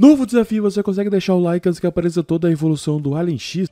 Novo desafio, você consegue deixar o like antes que apareça toda a evolução do Alien X?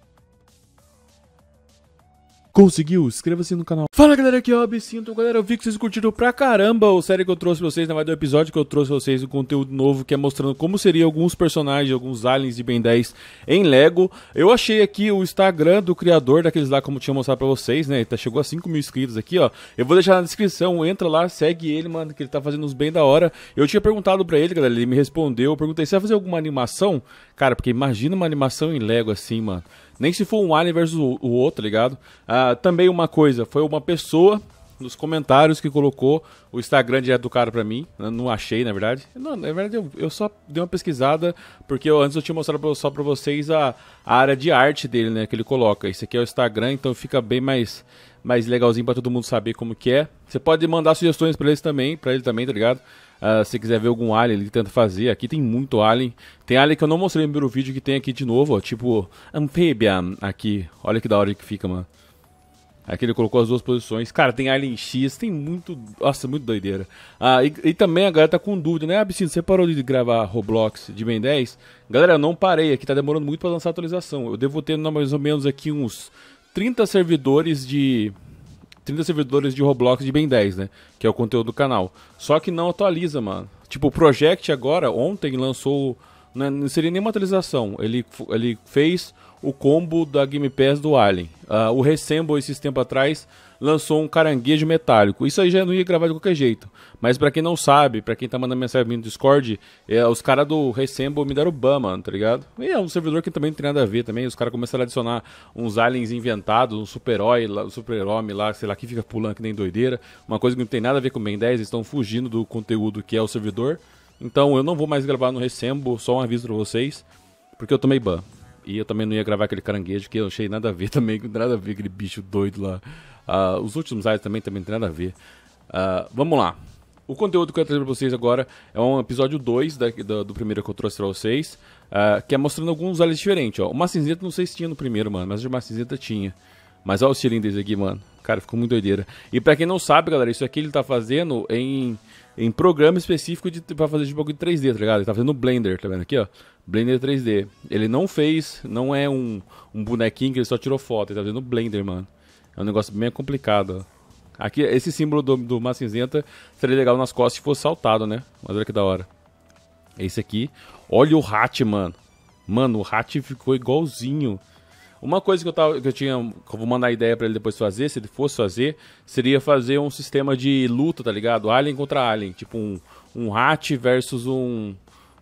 Conseguiu? Inscreva-se no canal. Fala galera, aqui é o Abcinto. Galera, eu vi que vocês curtiram pra caramba a série que eu trouxe pra vocês, na né? verdade, o episódio que eu trouxe pra vocês, um conteúdo novo que é mostrando como seria alguns personagens, alguns aliens de Ben 10 em Lego. Eu achei aqui o Instagram do criador daqueles lá, como eu tinha mostrado pra vocês, né? Ele tá, chegou a 5 mil inscritos aqui, ó. Eu vou deixar na descrição, entra lá, segue ele, mano, que ele tá fazendo uns bem da hora. Eu tinha perguntado pra ele, galera, ele me respondeu. Eu perguntei, se vai fazer alguma animação? Cara, porque imagina uma animação em Lego assim, mano. Nem se for um alien versus o, o outro, tá ligado? Ah, também uma coisa, foi uma pessoa nos comentários que colocou o Instagram direto do cara pra mim. Eu não achei, na verdade. Não, na verdade, eu, eu, só dei uma pesquisada, porque eu, antes eu tinha mostrado só pra vocês a, a, área de arte dele, né? Que ele coloca. Esse aqui é o Instagram, então fica bem mais, mais legalzinho pra todo mundo saber como que é. Você pode mandar sugestões pra eles também, para ele também, tá ligado? Uh, se quiser ver algum alien, ele tenta fazer. Aqui tem muito alien. Tem alien que eu não mostrei no primeiro vídeo que tem aqui de novo, ó, tipo Amphibian aqui. Olha que da hora que fica, mano. Aqui ele colocou as duas posições. Cara, tem Alien X, tem muito. Nossa, muito doideira. Ah, e, e também a galera tá com dúvida, né? Absinto, você parou de gravar Roblox de Ben 10? Galera, eu não parei aqui, tá demorando muito para lançar a atualização. Eu devo ter mais ou menos aqui uns 30 servidores de. 30 servidores de Roblox de Ben 10, né? Que é o conteúdo do canal. Só que não atualiza, mano. Tipo, o Project agora, ontem lançou né, não seria nenhuma atualização. Ele, ele fez o combo da Game Pass do Alien. Uh, o Resemble, esses tempo atrás, lançou um caranguejo metálico. Isso aí já não ia gravar de qualquer jeito. Mas para quem não sabe, para quem tá mandando mensagem no Discord, é, os caras do Resemble me deram Obama, tá ligado? E é um servidor que também não tem nada a ver também. Os caras começaram a adicionar uns aliens inventados, um super-herói, um super-homem lá, sei lá, que fica pulando que nem doideira. Uma coisa que não tem nada a ver com o Ben 10, eles estão fugindo do conteúdo que é o servidor. Então eu não vou mais gravar no Recembo, só um aviso pra vocês, porque eu tomei ban. E eu também não ia gravar aquele caranguejo que eu achei nada a ver também, nada a ver aquele bicho doido lá. Uh, os últimos áudios também, também não tem nada a ver. Uh, vamos lá. O conteúdo que eu trazer pra vocês agora é um episódio 2 do, do, primeiro que eu trouxe pra vocês, uh, que é mostrando alguns aliens diferentes, ó. Uma cinzenta não sei se tinha no primeiro, mano, mas uma cinzenta tinha. Mas olha os cilindros aqui, mano. Cara, ficou muito doideira. E pra quem não sabe, galera, isso aqui ele tá fazendo em em programa específico para fazer tipo de 3D, tá ligado? Ele tá fazendo Blender, tá vendo aqui, ó? Blender 3D. Ele não fez, não é um, um bonequinho que ele só tirou foto, ele tá fazendo Blender, mano. É um negócio bem complicado, ó. Aqui, esse símbolo do, do Cinzenta seria legal nas costas se fosse saltado, né? Mas olha que da hora. Esse aqui. Olha o Hatch, mano. Mano, o Hatch ficou igualzinho uma coisa que eu, tava, que eu tinha, que eu vou mandar a ideia para ele depois fazer, se ele fosse fazer, seria fazer um sistema de luta, tá ligado? Alien contra Alien, tipo um, um Hat versus um,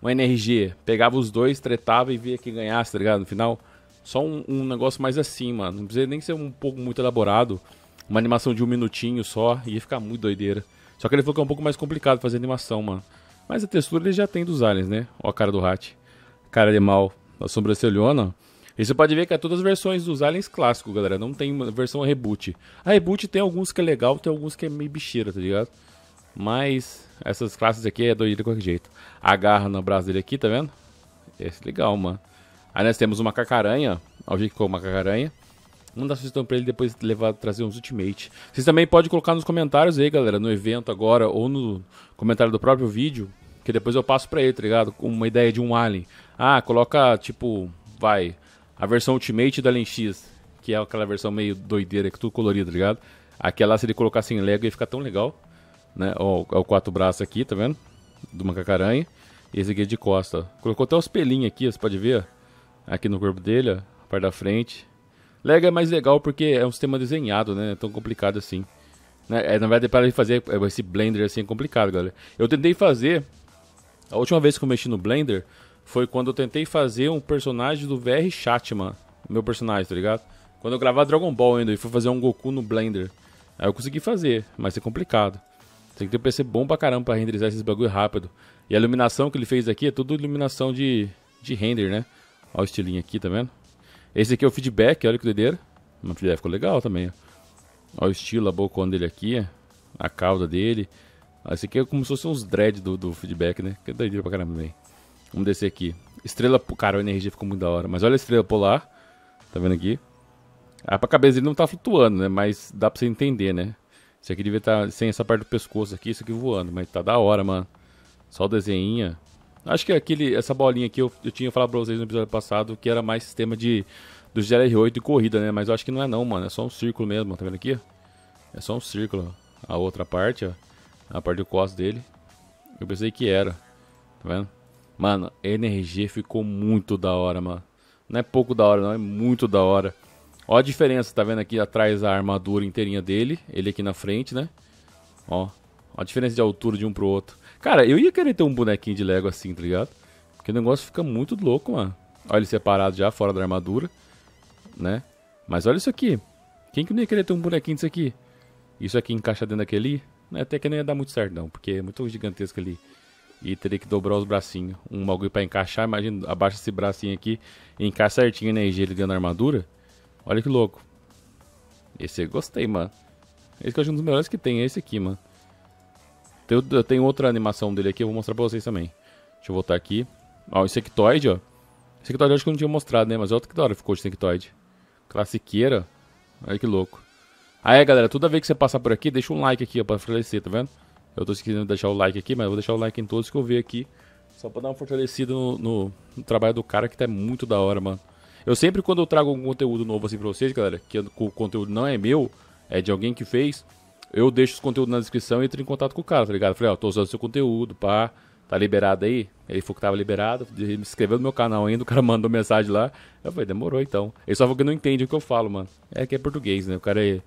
um NRG. Pegava os dois, tretava e via quem ganhasse, tá ligado? No final, só um, um negócio mais assim, mano. Não precisa nem ser um pouco muito elaborado. Uma animação de um minutinho só, ia ficar muito doideira. Só que ele falou que é um pouco mais complicado fazer animação, mano. Mas a textura ele já tem dos aliens, né? Ó a cara do Hat. Cara de mal. A sobrancelhona, ó e você pode ver que é todas as versões dos Aliens clássico, galera. Não tem versão reboot. A reboot tem alguns que é legal, tem alguns que é meio bicheira, tá ligado? Mas essas classes aqui é doida de qualquer jeito. Agarra no braço dele aqui, tá vendo? Esse é legal, mano. Aí nós temos uma cacaranha, ó. Olha o que ficou uma cacaranha. Vamos dar sugestão pra ele depois levar, trazer uns ultimate. Vocês também podem colocar nos comentários aí, galera, no evento agora ou no comentário do próprio vídeo, que depois eu passo pra ele, tá ligado? Com uma ideia de um alien. Ah, coloca, tipo, vai, a versão Ultimate da LenX, que é aquela versão meio doideira, que tudo colorido, tá ligado? Aquela, se ele colocasse em Lego, ia ficar tão legal. Né? Ó, ó é o quatro braços aqui, tá vendo? Do macacaranha. E esse aqui é de costa. Colocou até os pelinhos aqui, você pode ver. Aqui no corpo dele, ó. A parte da frente. Lego é mais legal porque é um sistema desenhado, né? É tão complicado assim. Né? É, na verdade, para ele fazer esse Blender assim é complicado, galera. Eu tentei fazer... A última vez que eu mexi no Blender foi quando eu tentei fazer um personagem do VR Chatman. Meu personagem, tá ligado? Quando eu gravava Dragon Ball ainda e fui fazer um Goku no Blender. Aí eu consegui fazer, mas é complicado. Tem que ter um PC bom pra caramba pra renderizar esses bagulho rápido. E a iluminação que ele fez aqui é tudo iluminação de, de render, né? Olha o estilinho aqui, tá vendo? Esse aqui é o feedback, olha que doideira. o feedback ficou legal também, ó. Olha o estilo, a bocona dele aqui, a cauda dele. Esse aqui é como se fosse uns dread do, do feedback, né? Que doideira pra caramba também. Vamos descer aqui. Estrela. Cara, a energia ficou muito da hora. Mas olha a estrela polar. Tá vendo aqui? Ah, pra cabeça ele não tá flutuando, né? Mas dá pra você entender, né? Isso aqui devia estar tá sem essa parte do pescoço aqui, isso aqui voando. Mas tá da hora, mano. Só o desenhinha. Acho que aquele, essa bolinha aqui eu, eu tinha falado pra vocês no episódio passado que era mais sistema de do GLR8 de corrida, né? Mas eu acho que não é não, mano. É só um círculo mesmo, tá vendo aqui? É só um círculo. A outra parte, ó. A parte do cos dele. Eu pensei que era. Tá vendo? Mano, energia ficou muito da hora, mano. Não é pouco da hora, não, é muito da hora. Ó a diferença, tá vendo aqui atrás a armadura inteirinha dele, ele aqui na frente, né? Ó, ó a diferença de altura de um pro outro. Cara, eu ia querer ter um bonequinho de Lego assim, tá ligado? Porque o negócio fica muito louco, mano. Olha ele separado já, fora da armadura, né? Mas olha isso aqui. Quem que não ia querer ter um bonequinho disso aqui? Isso aqui encaixa dentro daquele? Até que não ia dar muito certo, não, porque é muito gigantesco ali e teria que dobrar os bracinhos. Um bagulho pra encaixar, imagina, abaixa esse bracinho aqui encaixa certinho na energia dentro da armadura. Olha que louco. Esse eu gostei, mano. Esse que eu acho um dos melhores que tem, é esse aqui, mano. Tem, eu tenho outra animação dele aqui, eu vou mostrar pra vocês também. Deixa eu voltar aqui. Ó, o Insectoid, ó. Insectoid eu acho que eu não tinha mostrado, né? Mas é olha que da hora ficou o Insectoid. Classiqueira. Olha que louco. Aí, galera, toda vez que você passar por aqui, deixa um like aqui, ó, pra fortalecer, tá vendo? Eu tô de deixar o like aqui, mas vou deixar o like em todos que eu ver aqui. Só pra dar uma fortalecida no, no, no, trabalho do cara que tá muito da hora, mano. Eu sempre, quando eu trago um conteúdo novo assim pra vocês, galera, que o conteúdo não é meu, é de alguém que fez, eu deixo os conteúdos na descrição e entro em contato com o cara, tá ligado? falei, ó, tô usando seu conteúdo, pá, tá liberado aí? Ele falou que tava liberado, me inscreveu no meu canal ainda, o cara mandou mensagem lá. Eu falei, demorou então. Ele só falou que não entende o que eu falo, mano. É que é português, né? O cara é,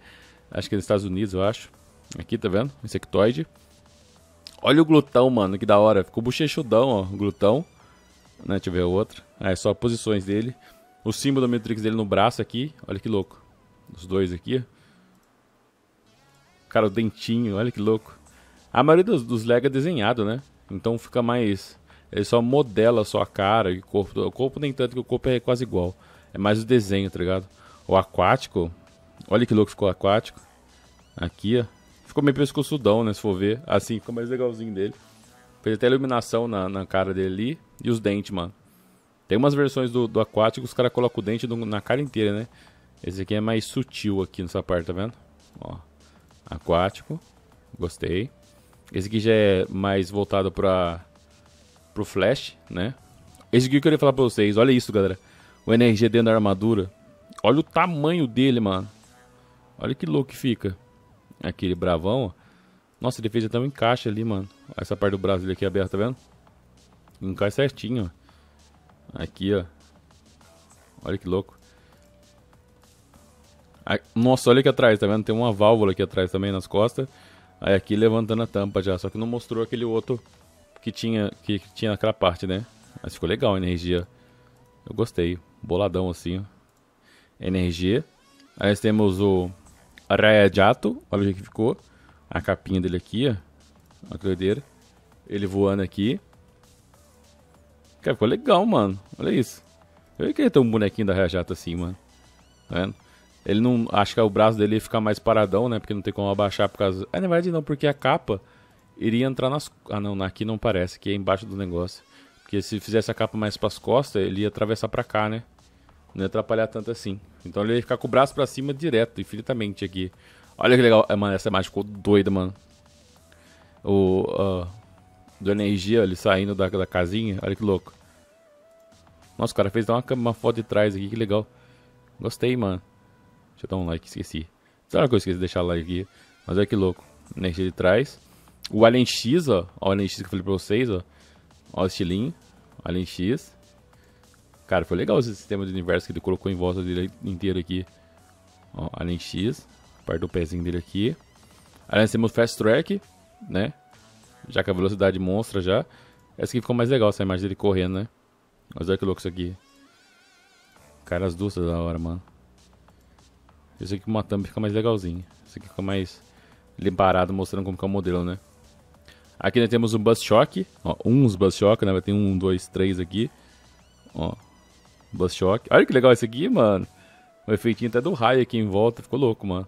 acho que é nos Estados Unidos, eu acho. Aqui, tá vendo? Insectoide. Olha o glutão, mano, que da hora. Ficou bochechudão, ó, glutão. Né, deixa eu ver o outro. é só posições dele. O símbolo da Matrix dele no braço aqui. Olha que louco. Os dois aqui. Cara, o dentinho, olha que louco. A maioria dos, dos LEGO é desenhado, né? Então fica mais... Ele só modela sua cara e corpo. O corpo nem tanto, que o corpo é quase igual. É mais o desenho, tá ligado? O aquático. Olha que louco ficou o aquático. Aqui, ó. Ficou meio pescoçudão, né? Se for ver. Assim, ficou mais legalzinho dele. Fez até iluminação na, na cara dele ali. E os dentes, mano. Tem umas versões do, do aquático que os caras colocam o dente do, na cara inteira, né? Esse aqui é mais sutil aqui nessa parte, tá vendo? Ó. Aquático. Gostei. Esse aqui já é mais voltado para pro flash, né? Esse aqui que eu queria falar pra vocês. Olha isso, galera. O NRG dentro da armadura. Olha o tamanho dele, mano. Olha que louco que fica. Aquele bravão, Nossa, ele fez até um encaixe ali, mano. Essa parte do braço aqui aberta, tá vendo? Encaixa certinho, ó. Aqui, ó. Olha que louco. nossa, olha aqui atrás, tá vendo? Tem uma válvula aqui atrás também nas costas. Aí aqui levantando a tampa já. Só que não mostrou aquele outro que tinha, que, tinha naquela parte, né? Mas ficou legal a energia. Eu gostei. Boladão assim, ó. Energia. Aí nós temos o Raya Jato, olha o jeito que ficou. A capinha dele aqui, ó. Olha que doideira. Ele voando aqui. Cara, ficou legal, mano. Olha isso. Eu queria ter um bonequinho da Raya Jato assim, mano. Tá vendo? Ele não. Acho que o braço dele ia ficar mais paradão, né? Porque não tem como abaixar por causa. É na verdade não, porque a capa iria entrar nas. Ah, não, aqui não parece, que é embaixo do negócio. Porque se fizesse a capa mais para costas, ele ia atravessar para cá, né? Não ia atrapalhar tanto assim. Então ele ia ficar com o braço pra cima direto, infinitamente aqui. Olha que legal. É, mano, essa imagem ficou doida, mano. O. Uh, do energia, ele saindo da, da casinha. Olha que louco. Nossa, o cara fez uma, uma foto de trás aqui, que legal. Gostei, mano. Deixa eu dar um like, esqueci. Será que eu esqueci de deixar like aqui? Mas olha que louco. Energia de trás. O Alien X, ó. ó o Alien X que eu falei pra vocês, ó. Ó o estilinho. Alien X. Cara, foi legal esse sistema de universo que ele colocou em volta dele inteiro aqui. Ó, Alien X, parte do pezinho dele aqui. Aí nós temos Fast Track, né? Já com a velocidade monstra já. Essa aqui ficou mais legal, essa imagem dele correndo, né? Mas olha que louco isso aqui. Cara, as duas da hora, mano. Esse aqui com uma thumb fica mais legalzinho. Esse aqui fica mais limparado, mostrando como que é o modelo, né? Aqui nós temos o um Buzz Shock. Ó, uns Buzz Shock, né? Vai ter um, dois, três aqui. Ó, Buzz Shock. Olha que legal esse aqui, mano. O efeitinho até do raio aqui em volta. Ficou louco, mano.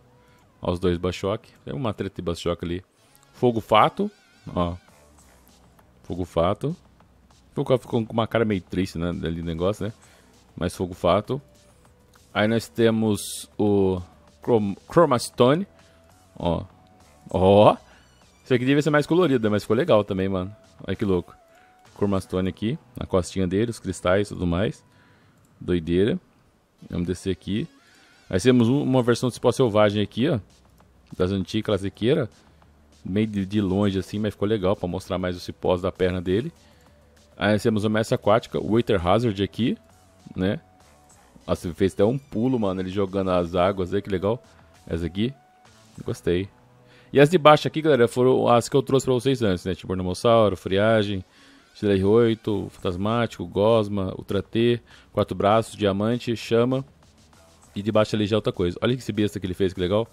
Olha os dois Buzz Shock. Tem uma treta de Buzz Shock ali. Fogo Fato. Ó. Fogo Fato. Ficou, ficou com uma cara meio triste, né? Ali negócio, né? Mas Fogo Fato. Aí nós temos o Chrom Chroma Stone. Ó. Ó. Isso aqui devia ser mais colorido, né? mas ficou legal também, mano. Olha que louco. Chroma Stone aqui, na costinha dele, os cristais e tudo mais. Doideira. Vamos descer aqui. Aí temos uma versão de Cipó Selvagem aqui, ó. Das antigas classiqueiras. Meio de, longe assim, mas ficou legal para mostrar mais os cipós da perna dele. Aí temos uma Messa Aquática, o Waiter Hazard aqui, né? Nossa, fez até um pulo, mano, ele jogando as águas aí, que legal. Essa aqui, gostei. E as de baixo aqui, galera, foram as que eu trouxe pra vocês antes, né? Tipo, Ornomossauro, Friagem, R8, Fantasmático, Gosma, Ultra T, Quatro Braços, Diamante, Chama. E debaixo ali já é outra coisa. Olha esse besta que ele fez, que legal.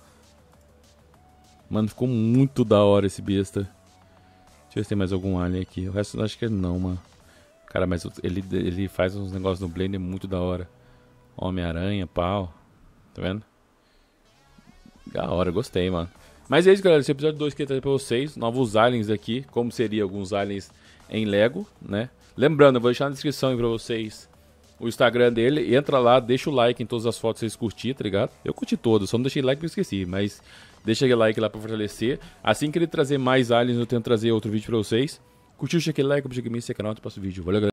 Mano, ficou muito da hora esse besta. Deixa eu ver se tem mais algum alien aqui. O resto eu acho que é não, mano. Cara, mas ele, ele faz uns negócios no Blender muito da hora. Homem-Aranha, pau. Tá vendo? Da hora, gostei, mano. Mas é isso, galera. Esse episódio 2 que eu trazer pra vocês. Novos aliens aqui. Como seria alguns aliens em Lego, né? Lembrando, eu vou deixar na descrição aí pra vocês o Instagram dele. Entra lá, deixa o like em todas as fotos que vocês curtiram, tá ligado? Eu curti todas, só não deixei like porque eu esqueci. Mas deixa aquele like lá pra fortalecer. Assim que ele trazer mais aliens, eu tento trazer outro vídeo pra vocês. Curtiu, deixa aquele like, compartilha comigo, se é canal, até o próximo vídeo. Valeu, galera.